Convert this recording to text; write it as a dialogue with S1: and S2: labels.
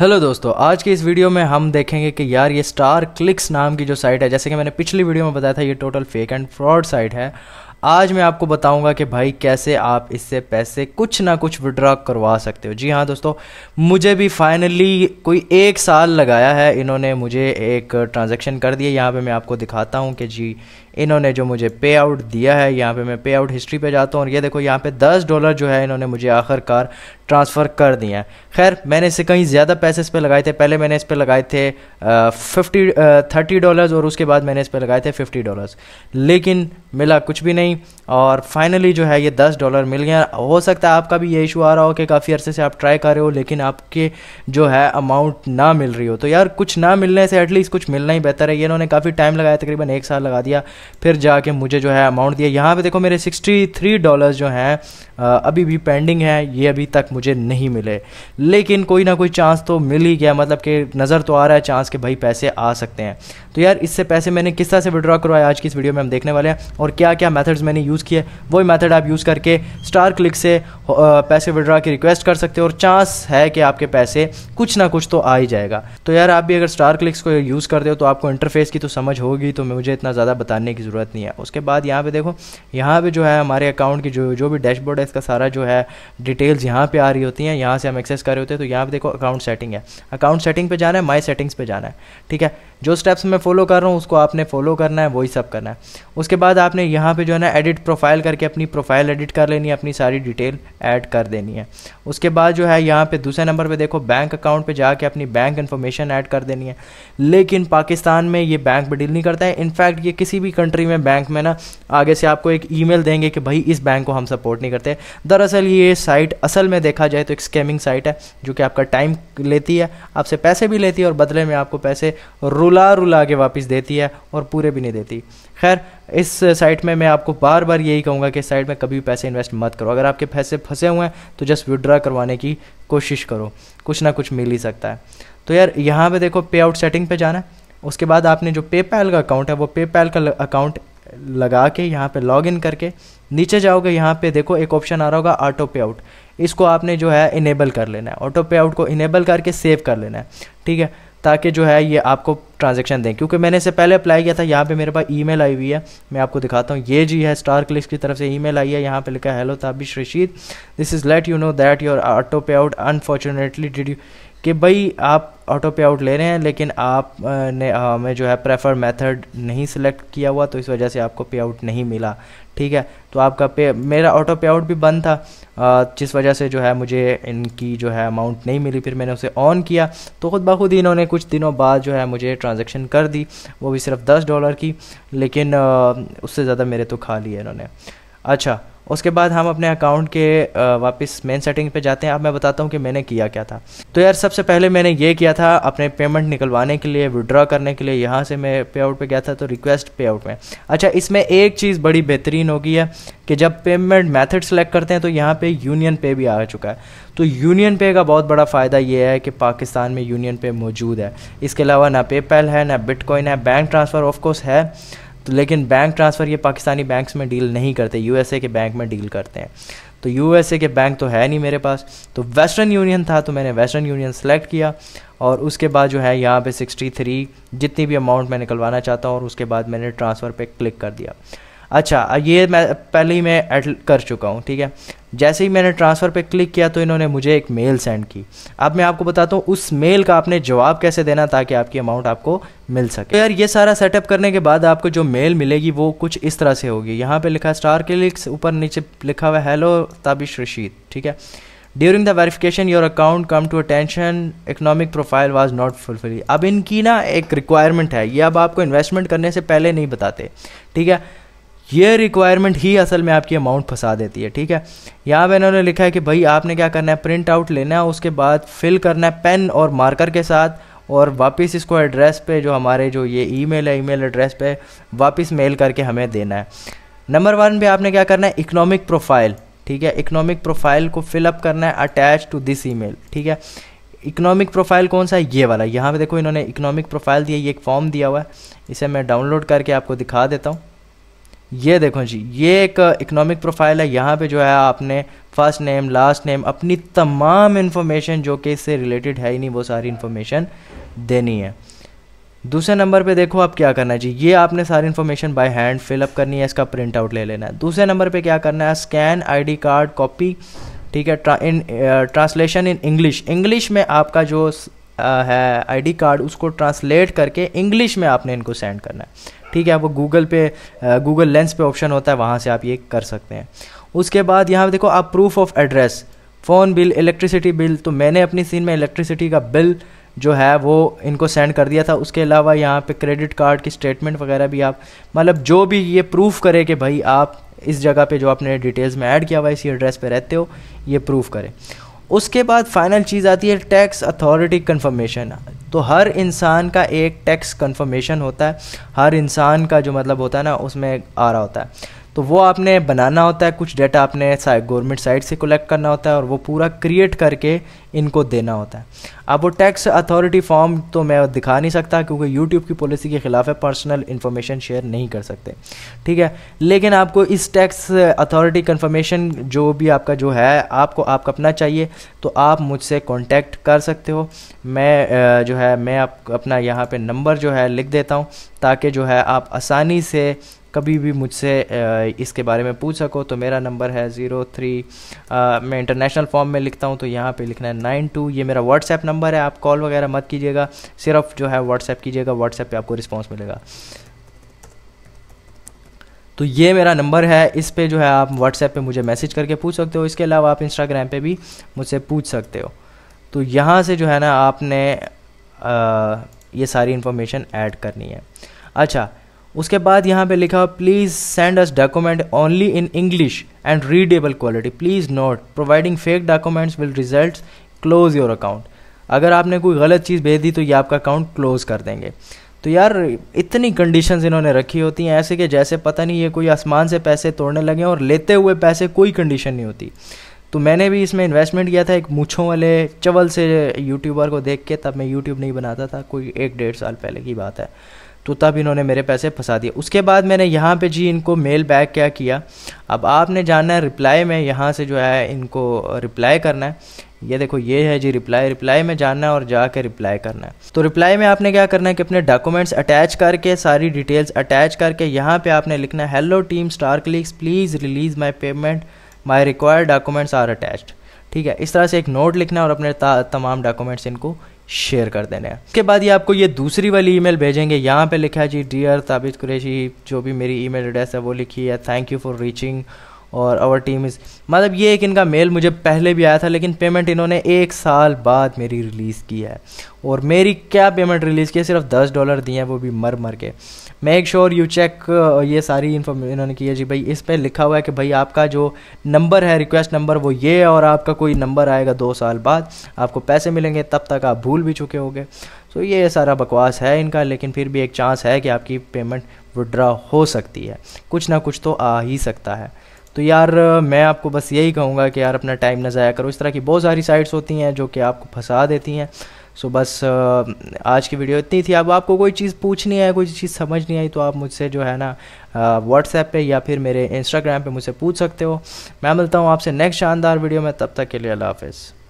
S1: hello दोस्तों आज के इस वीडियो में हम देखेंगे कि यार ये स्टार क्लिक्स नाम की जो साइट है जैसे कि मैंने पिछली वीडियो में बताया था ये total fake and fraud site है आज मैं आपको बताऊंगा कि भाई कैसे आप इससे पैसे कुछ ना कुछ विड्रॉ करवा सकते हो जी हाँ दोस्तों मुझे भी फाइनली कोई एक साल लगाया है इन्होंने मुझे एक ट्रांजेक्शन कर दिया यहाँ पर मैं आपको दिखाता हूँ कि जी इन्होंने जो मुझे पे आउट दिया है यहाँ पे मैं पे आउट हिस्ट्री पे जाता हूँ और ये देखो यहाँ पे दस डॉलर जो है इन्होंने मुझे आखिरकार ट्रांसफ़र कर दिया है खैर मैंने इससे कहीं ज़्यादा पैसे इस पर लगाए थे पहले मैंने इस पर लगाए थे फिफ्टी थर्टी डॉलर्स और उसके बाद मैंने इस पर लगाए थे फिफ्टी डॉलर्स लेकिन मिला कुछ भी नहीं और फाइनली जो है ये दस डॉलर मिल गया हो सकता है आपका भी ये इशू आ रहा हो कि काफ़ी अरसे से आप ट्राई कर रहे हो लेकिन आपके जो है अमाउंट ना मिल रही हो तो यार कुछ ना मिलने से एटलीस्ट कुछ मिलना ही बेहतर है ये इन्होंने काफ़ी टाइम लगाया तकरीबन एक साल लगा दिया फिर जाके मुझे जो है अमाउंट दिया यहाँ पर देखो मेरे सिक्सटी थ्री डॉलर्स जो हैं अभी भी पेंडिंग है ये अभी तक मुझे नहीं मिले लेकिन कोई ना कोई चांस तो मिल ही गया मतलब कि नज़र तो आ रहा है चांस कि भाई पैसे आ सकते हैं तो यार इससे पैसे मैंने किस तरह से विड्रॉ करवाया आज की इस वीडियो में हम देखने वाले हैं और क्या क्या मैथड्स मैंने यूज़ किए वही मैथड आप यूज़ करके स्टार क्लिक से पैसे विड्रॉ की रिक्वेस्ट कर सकते हो और चांस है कि आपके पैसे कुछ ना कुछ तो आ ही जाएगा तो यार आप भी अगर स्टार क्लिक्स को यूज़ करते हो तो आपको इंटरफेस की तो समझ होगी तो मुझे इतना ज़्यादा बताने की ज़रूरत नहीं है उसके बाद यहाँ पे देखो यहाँ पे जो है हमारे अकाउंट की जो जो भी डैशबोर्ड है इसका सारा जो है डिटेल्स यहाँ पे आ रही होती हैं यहाँ से हम एक्सेस कर रहे होते हैं तो यहाँ पर देखो अकाउंट सेटिंग है अकाउंट सेटिंग पे जाना है माई सेटिंग्स पे जाना है ठीक है जो स्टेप्स मैं फॉलो कर रहा हूँ उसको आपने फॉलो करना है वही सब करना है उसके बाद आपने यहाँ पे जो है ना एडिट प्रोफाइल करके अपनी प्रोफाइल एडिट कर लेनी है अपनी सारी डिटेल ऐड कर देनी है उसके बाद जो है यहाँ पे दूसरे नंबर पे देखो बैंक अकाउंट पे जाके अपनी बैंक इन्फॉर्मेशन ऐड कर देनी है लेकिन पाकिस्तान में ये बैंक डील नहीं करता है इनफैक्ट ये किसी भी कंट्री में बैंक में ना आगे से आपको एक ई देंगे कि भाई इस बैंक को हम सपोर्ट नहीं करते दरअसल ये साइट असल में देखा जाए तो एक स्कैमिंग साइट है जो कि आपका टाइम लेती है आपसे पैसे भी लेती है और बदले में आपको पैसे रूल रुला रुला के वापस देती है और पूरे भी नहीं देती खैर इस साइट में मैं आपको बार बार यही कहूँगा कि साइट में कभी भी पैसे इन्वेस्ट मत करो अगर आपके पैसे फंसे हुए हैं तो जस्ट विड्रा करवाने की कोशिश करो कुछ ना कुछ मिल ही सकता है तो यार यहाँ पे देखो पे आउट सेटिंग पे जाना है उसके बाद आपने जो पेपैल का अकाउंट है वो पेपैल का अकाउंट लगा के यहाँ पे लॉग इन करके नीचे जाओगे यहाँ पे देखो एक ऑप्शन आ रहा होगा ऑटो पे आउट इसको आपने जो है इनेबल कर लेना है ऑटो पे आउट को इनेबल करके सेव कर लेना है ठीक है ताकि जो है ये आपको ट्रांजेक्शन दें क्योंकि मैंने इससे पहले अप्लाई किया था यहाँ पे मेरे पास ईमेल आई हुई है मैं आपको दिखाता हूँ ये जी है स्टार क्लिक्स की तरफ से ईमेल आई है यहाँ पे लिखा hello Tabish Rashid this is let you know that your auto payout unfortunately did you कि भाई आप ऑटो पे आउट ले रहे हैं लेकिन आप ने हमें जो है प्रेफर मेथड नहीं सिलेक्ट किया हुआ तो इस वजह से आपको पे आउट नहीं मिला ठीक है तो आपका पे मेरा ऑटो पे आउट भी बंद था जिस वजह से जो है मुझे इनकी जो है अमाउंट नहीं मिली फिर मैंने उसे ऑन किया तो ख़ुद बखुद इन्होंने कुछ दिनों बाद जो है मुझे ट्रांजेक्शन कर दी वो भी सिर्फ दस डॉलर की लेकिन उससे ज़्यादा मेरे तो खा लिए इन्होंने अच्छा उसके बाद हम अपने अकाउंट के वापस मेन सेटिंग पे जाते हैं अब मैं बताता हूँ कि मैंने किया क्या था तो यार सबसे पहले मैंने ये किया था अपने पेमेंट निकलवाने के लिए विड्रॉ करने के लिए यहाँ से मैं पे आउट पर गया था तो रिक्वेस्ट पे आउट में अच्छा इसमें एक चीज़ बड़ी बेहतरीन होगी है कि जब पेमेंट मेथड सेलेक्ट करते हैं तो यहाँ पे यूनियन पे भी आ चुका है तो यूनियन पे का बहुत बड़ा फ़ायदा ये है कि पाकिस्तान में यूनियन पे मौजूद है इसके अलावा ना पेपैल है ना बिटकॉइन है बैंक ट्रांसफ़र ऑफकोर्स है तो लेकिन बैंक ट्रांसफ़र ये पाकिस्तानी बैंक्स में डील नहीं करते यूएसए के बैंक में डील करते हैं तो यूएसए के बैंक तो है नहीं मेरे पास तो वेस्टर्न यूनियन था तो मैंने वेस्टर्न यूनियन सेलेक्ट किया और उसके बाद जो है यहाँ पे 63 जितनी भी अमाउंट मैं निकलवाना चाहता हूँ और उसके बाद मैंने ट्रांसफ़र पे क्लिक कर दिया अच्छा ये मैं पहले ही मैं ऐड कर चुका हूँ ठीक है जैसे ही मैंने ट्रांसफ़र पे क्लिक किया तो इन्होंने मुझे एक मेल सेंड की अब मैं आपको बताता हूँ उस मेल का आपने जवाब कैसे देना ताकि आपकी अमाउंट आपको मिल सके तो यार ये सारा सेटअप करने के बाद आपको जो मेल मिलेगी वो कुछ इस तरह से होगी यहाँ पे लिखा स्टार क्लिक्स ऊपर नीचे लिखा हुआ हैलो ताबिश रशीद ठीक है during the verification your account come to attention economic profile was not fulfil अब इनकी ना एक रिक्वायरमेंट है ये अब आपको इन्वेस्टमेंट करने से पहले नहीं बताते ठीक है ये रिक्वायरमेंट ही असल में आपकी अमाउंट फंसा देती है ठीक है यहाँ पे इन्होंने लिखा है कि भाई आपने क्या करना है प्रिंट आउट लेना है उसके बाद फिल करना है पेन और मार्कर के साथ और वापस इसको एड्रेस पे जो हमारे जो ये ईमेल है ईमेल एड्रेस पे वापस मेल करके हमें देना है नंबर वन पे आपने क्या करना है इकोनॉमिक प्रोफाइल ठीक है इकोनॉमिक प्रोफाइल को फिलअप करना है अटैच टू दिस ई ठीक है इकोनॉमिक प्रोफाइल कौन सा है ये वाला यहाँ पे देखो इन्होंने इकोनॉमिक प्रोफाइल दिया ये एक फॉर्म दिया हुआ है इसे मैं डाउनलोड करके आपको दिखा देता हूँ ये देखो जी ये एक इकोनॉमिक प्रोफाइल है यहाँ पे जो है आपने फर्स्ट नेम लास्ट नेम अपनी तमाम इन्फॉर्मेशन जो कि इससे रिलेटेड है ही नहीं वो सारी इन्फॉर्मेशन देनी है दूसरे नंबर पे देखो आप क्या करना है जी ये आपने सारी इन्फॉर्मेशन बाय हैंड फिलअप करनी है इसका प्रिंट आउट ले लेना है दूसरे नंबर पे क्या करना है स्कैन आईडी कार्ड कॉपी ठीक है ट्रा, in translation in English English में आपका जो आ, uh, है आईडी कार्ड उसको ट्रांसलेट करके इंग्लिश में आपने इनको सेंड करना है ठीक है आपको गूगल पे गूगल लेंस पे ऑप्शन होता है वहाँ से आप ये कर सकते हैं उसके बाद यहाँ देखो आप proof of address phone bill electricity bill तो मैंने अपनी सीन में इलेक्ट्रिसिटी का बिल जो है वो इनको सेंड कर दिया था उसके अलावा यहाँ पे क्रेडिट कार्ड की स्टेटमेंट वगैरह भी आप मतलब जो भी ये प्रूफ करे कि भाई आप इस जगह पे जो आपने डिटेल्स में ऐड किया हुआ है इसी एड्रेस पे रहते हो ये प्रूफ करें उसके बाद फाइनल चीज़ आती है टैक्स अथॉरिटी कन्फर्मेशन तो हर इंसान का एक टैक्स कन्फर्मेशन होता है हर इंसान का जो मतलब होता है ना उसमें आ रहा होता है तो वो आपने बनाना होता है कुछ डेटा आपने गवर्नमेंट साइट से कलेक्ट करना होता है और वो पूरा क्रिएट करके इनको देना होता है अब वो टैक्स अथॉरिटी फॉर्म तो मैं दिखा नहीं सकता क्योंकि यूट्यूब की पॉलिसी के ख़िलाफ़ है पर्सनल इन्फॉर्मेशन शेयर नहीं कर सकते ठीक है लेकिन आपको इस टैक्स अथॉरिटी कन्फर्मेशन जो भी आपका जो है आपको आपका अपना चाहिए तो आप मुझसे कॉन्टैक्ट कर सकते हो मैं जो है मैं आप अपना यहाँ पर नंबर जो है लिख देता हूँ ताकि जो है आप आसानी से कभी भी मुझसे इसके बारे में पूछ सको तो मेरा नंबर है ज़ीरो थ्री मैं इंटरनेशनल फॉर्म में लिखता हूँ तो यहाँ पे लिखना है नाइन टू ये मेरा व्हाट्सएप नंबर है आप कॉल वगैरह मत कीजिएगा सिर्फ जो है व्हाट्सएप कीजिएगा व्हाट्सएप पे आपको रिस्पॉन्स मिलेगा तो ये मेरा नंबर है इस पर जो है आप व्हाट्सएप पर मुझे मैसेज करके पूछ सकते हो इसके अलावा आप इंस्टाग्राम पर भी मुझसे पूछ सकते हो तो यहाँ से जो है ना आपने आ, ये सारी इन्फॉर्मेशन ऐड करनी है अच्छा उसके बाद यहाँ पे लिखा please send us document only in English and readable quality please note providing fake documents will result close your account अगर आपने कोई गलत चीज़ भेज दी तो ये आपका अकाउंट क्लोज कर देंगे तो यार इतनी कंडीशंस इन्होंने रखी होती हैं ऐसे कि जैसे पता नहीं ये कोई आसमान से पैसे तोड़ने लगे और लेते हुए पैसे कोई कंडीशन नहीं होती तो मैंने भी इसमें इन्वेस्टमेंट किया था एक मूछों वाले चवल से यूट्यूबर को देख के तब मैं यूट्यूब नहीं बनाता था कोई एक डेढ़ साल पहले की बात है तो तब इन्होंने मेरे पैसे फंसा दिए उसके बाद मैंने यहाँ पे जी इनको मेल बैक क्या किया अब आपने जाना है रिप्लाई में यहाँ से जो है इनको रिप्लाई करना है ये देखो ये है जी रिप्लाई रिप्लाई में जानना है और जाके रिप्लाई करना है तो रिप्लाई में आपने क्या करना है कि अपने डॉक्यूमेंट्स अटैच करके सारी डिटेल्स अटैच करके यहाँ पर आपने लिखना है hello team Star Clicks please release my payment my required documents are attached ठीक है इस तरह से एक नोट लिखना है और अपने तमाम डॉक्यूमेंट्स इनको शेयर कर देने हैं उसके बाद ये आपको ये दूसरी वाली ईमेल भेजेंगे यहाँ पे लिखा है जी डियर ताबित कुरेशी जो भी मेरी ईमेल एड्रेस है वो लिखी है thank you for reaching out our team is मतलब ये एक इनका मेल मुझे पहले भी आया था लेकिन पेमेंट इन्होंने एक साल बाद मेरी रिलीज़ की है और मेरी क्या पेमेंट रिलीज़ की है सिर्फ दस डॉलर दिए हैं वो भी मर मर के मेक श्योर यू चेक ये सारी इन्फॉर्मेशन इन्होंने की है जी भाई इस पर लिखा हुआ है कि भाई आपका जो नंबर है रिक्वेस्ट नंबर वो ये है और आपका कोई नंबर आएगा दो साल बाद आपको पैसे मिलेंगे तब तक आप भूल भी चुके होंगे तो ये सारा बकवास है इनका लेकिन फिर भी एक चांस है कि आपकी पेमेंट विड्रा हो सकती है कुछ ना कुछ तो आ ही सकता है तो यार मैं आपको बस यही कहूँगा कि यार अपना टाइम ना ज़ाया करो इस तरह की बहुत सारी साइट्स होती हैं जो कि आपको फंसा देती हैं सो बस आज की वीडियो इतनी थी अब आपको कोई चीज़ पूछनी है कोई चीज़ समझ नहीं आई तो आप मुझसे जो है ना व्हाट्सएप पे या फिर मेरे इंस्टाग्राम पे मुझसे पूछ सकते हो मैं मिलता हूँ आपसे नेक्स्ट शानदार वीडियो में तब तक के लिए अल्लाह हाफिज़